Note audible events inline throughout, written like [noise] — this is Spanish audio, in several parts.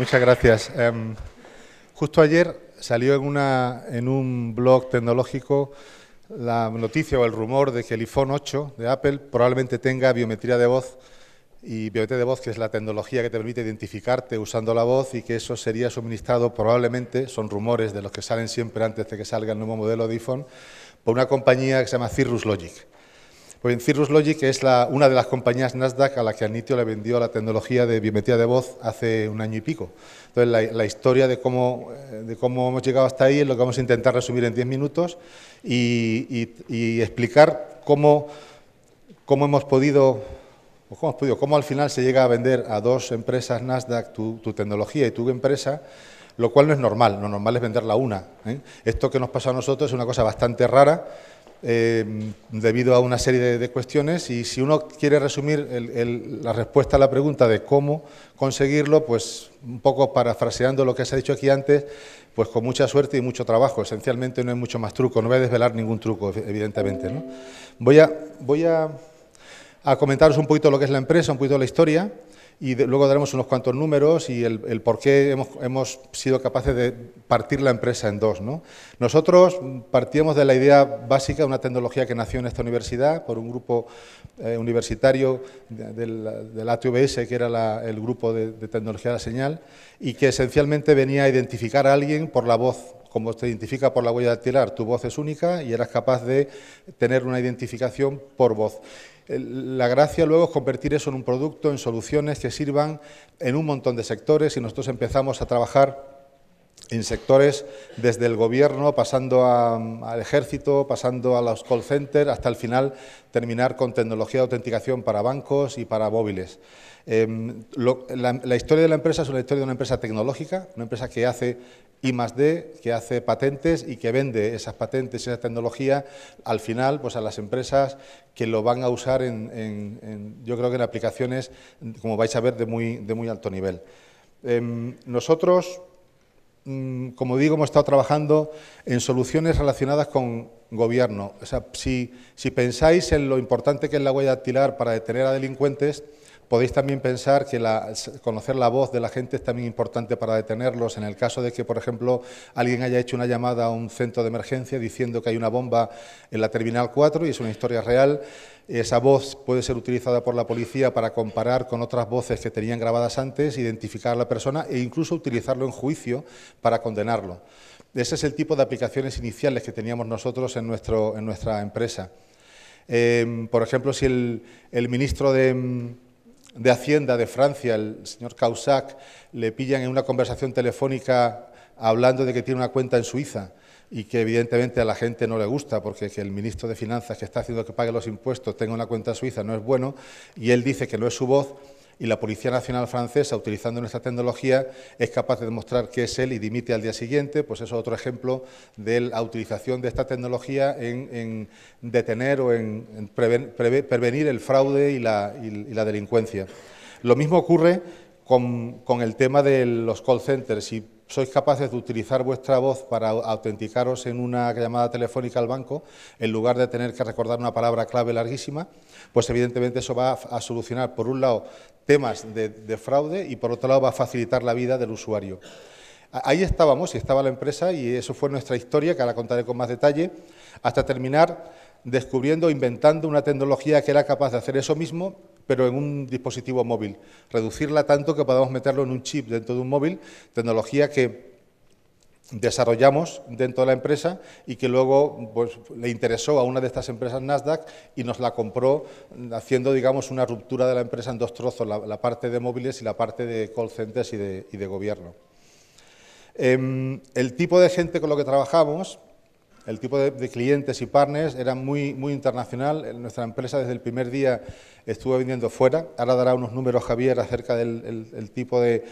Muchas gracias. Em, justo ayer salió en, en un blog tecnológico la noticia o el rumor de que el iPhone 8 de Apple probablemente tenga biometría de voz y biometría de voz que es la tecnología que te permite identificarte usando la voz y que eso sería suministrado probablemente, son rumores de los que salen siempre antes de que salga el nuevo modelo de iPhone, por una compañía que se llama Cirrus Logic. Pues en Cirrus Logic es la, una de las compañías Nasdaq a la que Anitio le vendió la tecnología de biometría de voz hace un año y pico. Entonces, la, historia de cómo, eh, de cómo hemos llegado hasta ahí es lo que vamos a intentar resumir en 10 minutos y, explicar cómo, hemos podido ¿Cómo, ¿Cómo al final se llega a vender a dos empresas Nasdaq tu, tecnología y tu empresa? Lo cual no es normal, lo normal es venderla a una. ¿eh? Esto que nos pasa a nosotros es una cosa bastante rara Em, debido a una serie de, cuestiones y si uno quiere resumir la respuesta a la pregunta de cómo conseguirlo, pues un poco parafraseando lo que se ha dicho aquí antes, pues con mucha suerte y mucho trabajo. Esencialmente no hay mucho más truco, no voy a desvelar ningún truco, evidentemente. Voy, a, voy a comentaros un poquito lo que es la empresa, un poquito la historia y luego daremos unos cuantos números y el, por qué hemos, sido capaces de partir la empresa en dos. Nosotros partíamos de la idea básica de una tecnología que nació en esta universidad por un grupo eh, universitario del, de, ATVS, que era el grupo de, tecnología de la señal, y que esencialmente venía a identificar a alguien por la voz como te identifica por la huella dactilar, tu voz es única y eras capaz de tener una identificación por voz la gracia luego es convertir eso en un producto, en soluciones que sirvan en un montón de sectores y nosotros empezamos a trabajar en sectores desde el gobierno, pasando al ejército, pasando a los call centers, hasta el final terminar con tecnología de autenticación para bancos y para móviles. Em, la, historia de la empresa es una historia de una empresa tecnológica, una empresa que hace I más D, que hace patentes y que vende esas patentes y esa tecnología al final pues a las empresas que lo van a usar en, yo creo que en aplicaciones, como vais a ver, de muy, de muy alto nivel. Em, nosotros Mm, como digo, hemos estado trabajando en soluciones relacionadas con gobierno. si, pensáis en lo importante que es la huella dactilar para detener a delincuentes, Podéis también pensar que conocer la voz de la gente es también importante para detenerlos. En el caso de que, por ejemplo, alguien haya hecho una llamada a un centro de emergencia diciendo que hay una bomba en la Terminal 4 y es una historia real, esa voz puede ser utilizada por la policía para comparar con otras voces que tenían grabadas antes, identificar a la persona e incluso utilizarlo en juicio para condenarlo. Ese es el tipo de aplicaciones iniciales que teníamos nosotros en, nuestro, en nuestra empresa. Em, por ejemplo, si el ministro de de Hacienda de Francia, el señor Causac, le pillan en una conversación telefónica hablando de que tiene una cuenta en Suiza y que evidentemente a la gente no le gusta porque que el ministro de Finanzas que está haciendo que pague los impuestos tenga una cuenta en Suiza no es bueno y él dice que no es su voz y la Policía Nacional Francesa, utilizando nuestra tecnología, es capaz de demostrar que es él y dimite al día siguiente, pues eso es otro ejemplo de la utilización de esta tecnología en, detener o en, prevenir el fraude y la, delincuencia. Lo mismo ocurre con, el tema de los call centers y sois capaces de utilizar vuestra voz para autenticaros en una llamada telefónica al banco, en lugar de tener que recordar una palabra clave larguísima, pues evidentemente eso va a solucionar, por un lado, temas de, fraude y por otro lado va a facilitar la vida del usuario. Ahí estábamos y estaba la empresa y eso fue nuestra historia, que ahora contaré con más detalle, hasta terminar descubriendo, inventando una tecnología que era capaz de hacer eso mismo pero en un dispositivo móvil. Reducirla tanto que podamos meterlo en un chip dentro de un móvil, tecnología que desarrollamos dentro de la empresa y que luego pues, le interesó a una de estas empresas Nasdaq y nos la compró haciendo digamos una ruptura de la empresa en dos trozos, la, parte de móviles y la parte de call centers y de, gobierno. Em, el tipo de gente con lo que trabajamos el tipo de, clientes y partners era muy, muy internacional. Eh, nuestra empresa desde el primer día estuvo vendiendo fuera. Ahora dará unos números Javier acerca del tipo de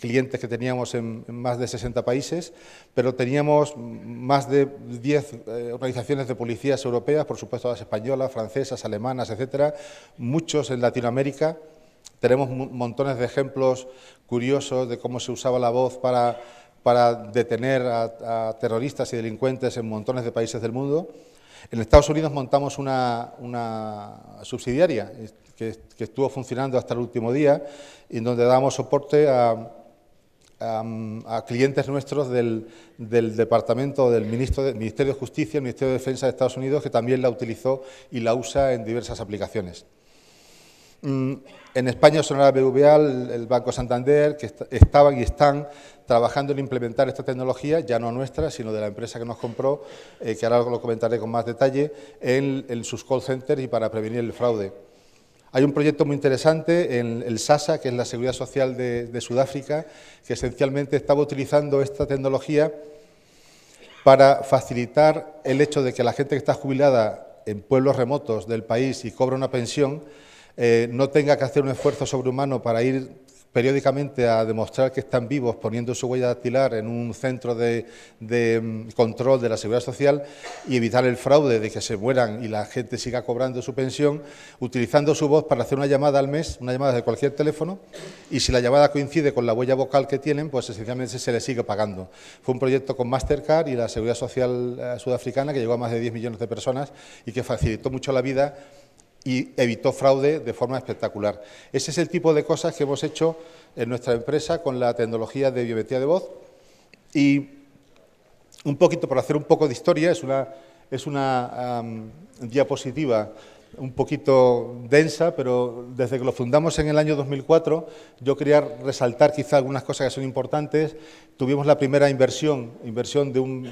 clientes que teníamos en, más de 60 países, pero teníamos más de 10 eh, organizaciones de policías europeas, por supuesto las españolas, francesas, alemanas, etcétera, muchos en Latinoamérica. Tenemos montones de ejemplos curiosos de cómo se usaba la voz para para detener a, terroristas y delincuentes en montones de países del mundo. En Estados Unidos montamos una, subsidiaria que, estuvo funcionando hasta el último día, en donde damos soporte a, clientes nuestros del, departamento del Ministerio de Justicia, el Ministerio de Defensa de Estados Unidos, que también la utilizó y la usa en diversas aplicaciones. Mm, en España, Sonora BVA, el Banco Santander, que estaban y están trabajando en implementar esta tecnología, ya no nuestra, sino de la empresa que nos compró, eh, que ahora lo comentaré con más detalle, en, sus call centers y para prevenir el fraude. Hay un proyecto muy interesante en el SASA, que es la Seguridad Social de Sudáfrica, que esencialmente estaba utilizando esta tecnología para facilitar el hecho de que la gente que está jubilada en pueblos remotos del país y cobra una pensión, eh, no tenga que hacer un esfuerzo sobrehumano para ir periódicamente a demostrar que están vivos poniendo su huella dactilar en un centro de, mm, control de la seguridad social y evitar el fraude de que se mueran y la gente siga cobrando su pensión, utilizando su voz para hacer una llamada al mes, una llamada de cualquier teléfono, y si la llamada coincide con la huella vocal que tienen, pues esencialmente se le sigue pagando. Fue un proyecto con Mastercard y la Seguridad Social eh, Sudafricana que llegó a más de 10 millones de personas y que facilitó mucho la vida y evitó fraude de forma espectacular. Ese es el tipo de cosas que hemos hecho en nuestra empresa con la tecnología de biometría de voz y un poquito, para hacer un poco de historia, es una, es una diapositiva un poquito densa, pero desde que lo fundamos en el año 2004, yo quería resaltar quizá algunas cosas que son importantes. Tuvimos la primera inversión, inversión de un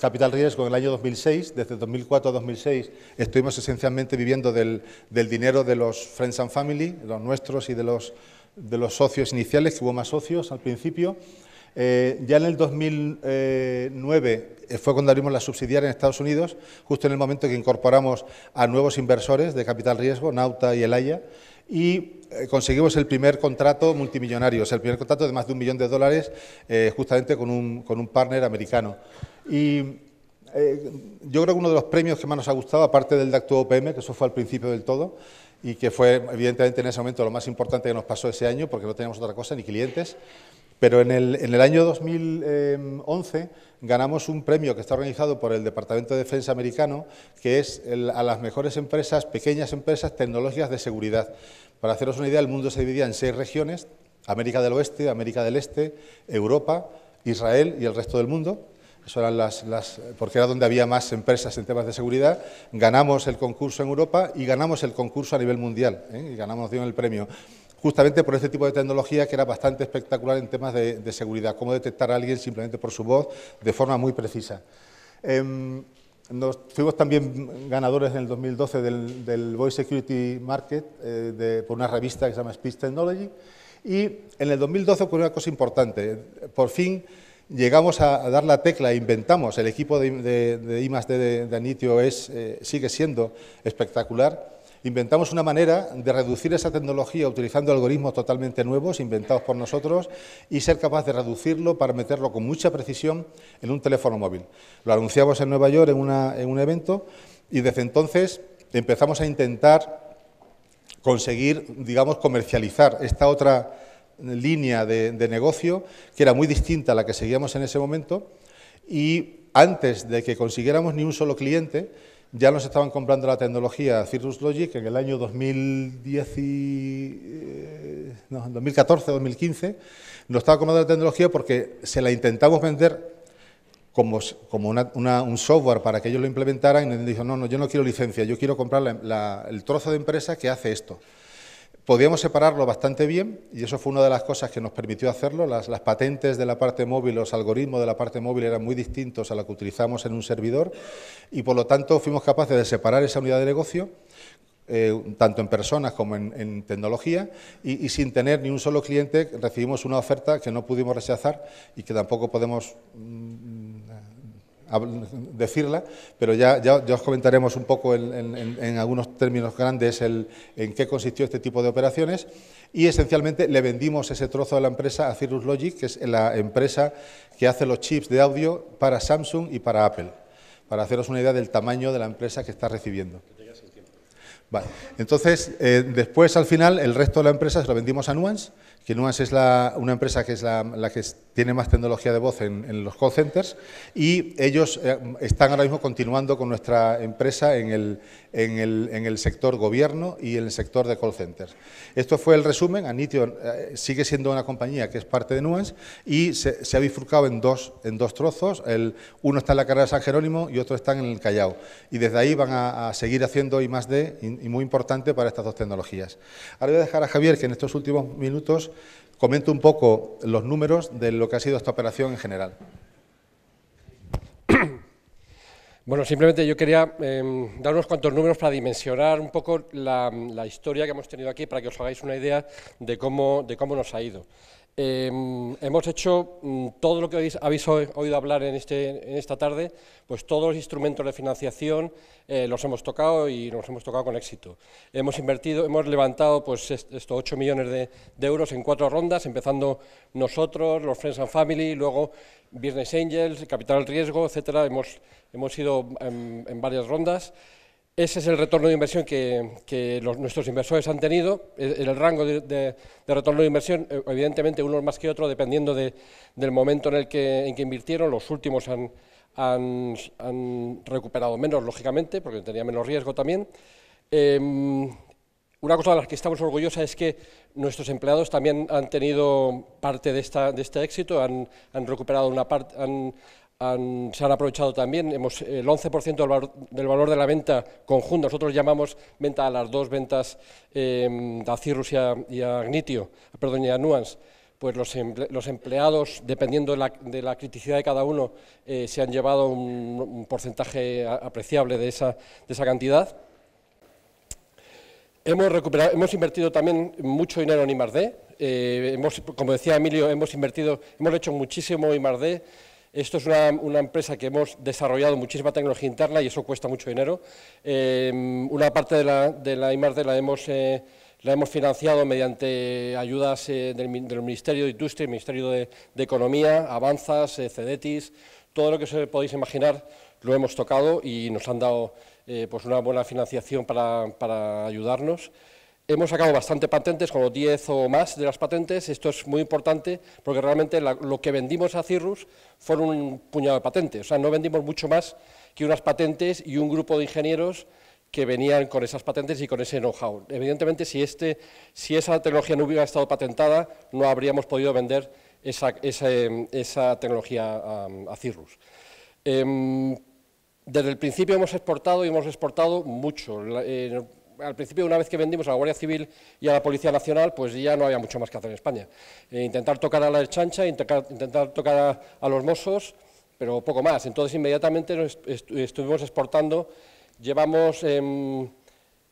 capital riesgo en el año 2006. Desde 2004 a 2006 estuvimos esencialmente viviendo del, dinero de los Friends and Family, de los nuestros y de los, de los socios iniciales, hubo más socios al principio. Eh, ya en el 2009 eh, fue cuando abrimos la subsidiaria en Estados Unidos, justo en el momento que incorporamos a nuevos inversores de capital riesgo, Nauta y Elaya, y eh, conseguimos el primer contrato multimillonario, o sea, el primer contrato de más de un millón de dólares, justamente con un, partner americano. Y yo creo que uno de los premios que más nos ha gustado, aparte del de OPM, que eso fue al principio del todo, y que fue evidentemente en ese momento lo más importante que nos pasó ese año, porque no teníamos otra cosa, ni clientes, pero en el, año 2011 eh, ganamos un premio que está organizado por el Departamento de Defensa americano, que es a las mejores empresas, pequeñas empresas tecnologías de seguridad. Para haceros una idea, el mundo se dividía en seis regiones, América del Oeste, América del Este, Europa, Israel y el resto del mundo. Eso eran porque era donde había más empresas en temas de seguridad. Ganamos el concurso en Europa y ganamos el concurso a nivel mundial, ¿eh? y ganamos el premio justamente por este tipo de tecnología que era bastante espectacular en temas de, seguridad, cómo detectar a alguien simplemente por su voz de forma muy precisa. Em, nos fuimos también ganadores en el 2012 del, Voice Security Market eh, por una revista que se llama Speech Technology y en el 2012 ocurrió una cosa importante. Por fin llegamos a, dar la tecla e inventamos. El equipo de, de, de de, Anitio es, eh, sigue siendo espectacular Inventamos una manera de reducir esa tecnología utilizando algoritmos totalmente nuevos, inventados por nosotros, y ser capaz de reducirlo para meterlo con mucha precisión en un teléfono móvil. Lo anunciamos en Nueva York en, un evento y desde entonces empezamos a intentar conseguir, digamos, comercializar esta otra línea de, de negocio, que era muy distinta a la que seguíamos en ese momento, y antes de que consiguiéramos ni un solo cliente, ya nos estaban comprando la tecnología Cirrus Logic en el año 2010 2014, 2015. Nos estaba comprando la tecnología porque se la intentamos vender como, un software para que ellos lo implementaran y nos dijo, no, no, yo no quiero licencia, yo quiero comprar el trozo de empresa que hace esto. Podíamos separarlo bastante bien y eso fue una de las cosas que nos permitió hacerlo. Las, patentes de la parte móvil, los algoritmos de la parte móvil eran muy distintos a la que utilizamos en un servidor y por lo tanto fuimos capaces de separar esa unidad de negocio, eh, tanto en personas como en, tecnología, y, sin tener ni un solo cliente recibimos una oferta que no pudimos rechazar y que tampoco podemos... Mm, decirla, pero ya, ya, ya, os comentaremos un poco en, en, algunos términos grandes el, en qué consistió este tipo de operaciones y esencialmente le vendimos ese trozo de la empresa a Cirrus Logic, que es la empresa que hace los chips de audio para Samsung y para Apple, para haceros una idea del tamaño de la empresa que está recibiendo. Entonces, eh, después al final el resto de la empresa se lo vendimos a Nuance ...que Nuance es una empresa que es la, que tiene más tecnología de voz en, los call centers y ellos eh, están ahora mismo continuando con nuestra empresa en el, en, el, en el, sector gobierno y en el sector de call centers. Esto fue el resumen. Anitio eh, sigue siendo una compañía que es parte de Nuance y se, ha bifurcado en dos, en dos trozos. El, uno está en la carrera de San Jerónimo y otro está en el Callao. Y desde ahí van a, seguir haciendo I más D y muy importante para estas dos tecnologías. Ahora voy a dejar a Javier que en estos últimos minutos comento un poco los números de lo que ha sido esta operación en general. [clears throat] Bueno, simplemente yo quería em, dar unos cuantos números para dimensionar un poco la, historia que hemos tenido aquí, para que os hagáis una idea de de cómo nos ha ido. Eh, hemos hecho mm, todo lo que habéis, oído hablar en, este, en, esta tarde, pues todos los instrumentos de financiación eh, los hemos tocado y los hemos tocado con éxito. Hemos invertido, hemos levantado pues estos 8 millones de, euros en cuatro rondas, empezando nosotros, los Friends and Family, luego Business Angels, Capital Riesgo, etcétera. Hemos, ido em, en varias rondas. Ese es el retorno de inversión que, nuestros inversores han tenido. El, el rango de, retorno de inversión, eh, evidentemente, uno más que otro, dependiendo del momento en el que, que invirtieron. Los últimos han, recuperado menos, lógicamente, porque tenía menos riesgo también. Em, una cosa de la que estamos orgullosos es que nuestros empleados también han tenido parte de, esta, de este éxito, han, han recuperado una parte, han, se han aprovechado también. Hemos, el 11% del valor, de la venta conjunta, nosotros llamamos venta a las dos ventas eh, em, a Cirrus y a, perdón, a Nuance, pues los, empleados, dependiendo de la, criticidad de cada uno, eh, se han llevado un, porcentaje apreciable de esa, de esa cantidad. Hemos, recuperado, hemos invertido también mucho dinero en I+.D., eh, como decía Emilio, hemos invertido, hemos hecho muchísimo I+.D., esto es una, empresa que hemos desarrollado muchísima tecnología interna y eso cuesta mucho dinero. Em, una parte de la, de la eh, hemos... financiado mediante ayudas eh, del, Ministerio de Industria, Ministerio de, Economía, Avanzas, eh, todo lo que os podéis imaginar lo hemos tocado y nos han dado pues una buena financiación para ayudarnos. Hemos sacado bastante patentes, como 10 o más de las patentes. Esto es muy importante porque realmente lo que vendimos a Cirrus fueron un puñado de patentes. O sea, no vendimos mucho más que unas patentes y un grupo de ingenieros que venían con esas patentes y con ese know-how. Evidentemente, si, este, si esa tecnología no hubiera estado patentada, no habríamos podido vender esa, tecnología a, Cirrus. Em, desde el principio hemos exportado y hemos exportado mucho. Eh, al principio, una vez que vendimos a la Guardia Civil y a la Policía Nacional, pues ya no había mucho más que hacer en España. Eh, intentar tocar a la chancha, intentar, tocar a, los mozos, pero poco más. Entonces, inmediatamente estuvimos exportando. Llevamos, em,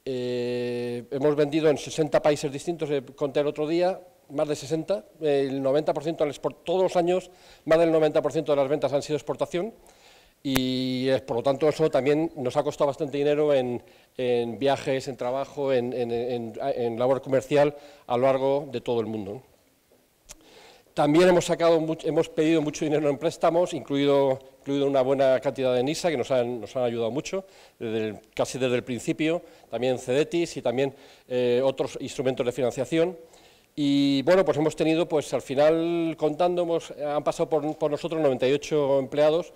eh, hemos vendido en 60 países distintos, eh, conté el otro día, más de 60, el 90% todos los años, más del 90% de las ventas han sido exportación. Y por lo tanto eso también nos ha costado bastante dinero en, viajes, en trabajo, en, labor comercial a lo largo de todo el mundo. También hemos, hemos pedido mucho dinero en préstamos, incluido, una buena cantidad de NISA, que nos han, ayudado mucho, desde casi desde el principio, también CEDETIS y también eh, otros instrumentos de financiación. Y bueno, pues hemos tenido, pues al final contando, han pasado por, por nosotros 98 empleados,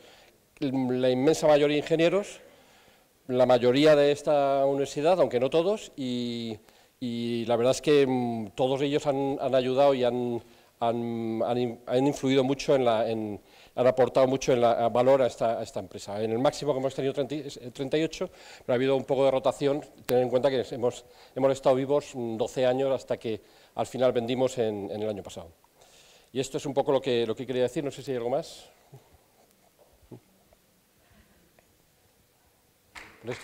la inmensa mayoría de ingenieros, la mayoría de esta universidad, aunque no todos, y, la verdad es que mm, todos ellos han, ayudado y han, han, influido mucho en la... han aportado mucho en valor a esta, empresa. En el máximo que hemos tenido 38, pero ha habido un poco de rotación, tener en cuenta que hemos, estado vivos 12 mm, años hasta que al final vendimos en, el año pasado. Y esto es un poco lo que, lo que quería decir, no sé si hay algo más. Dois,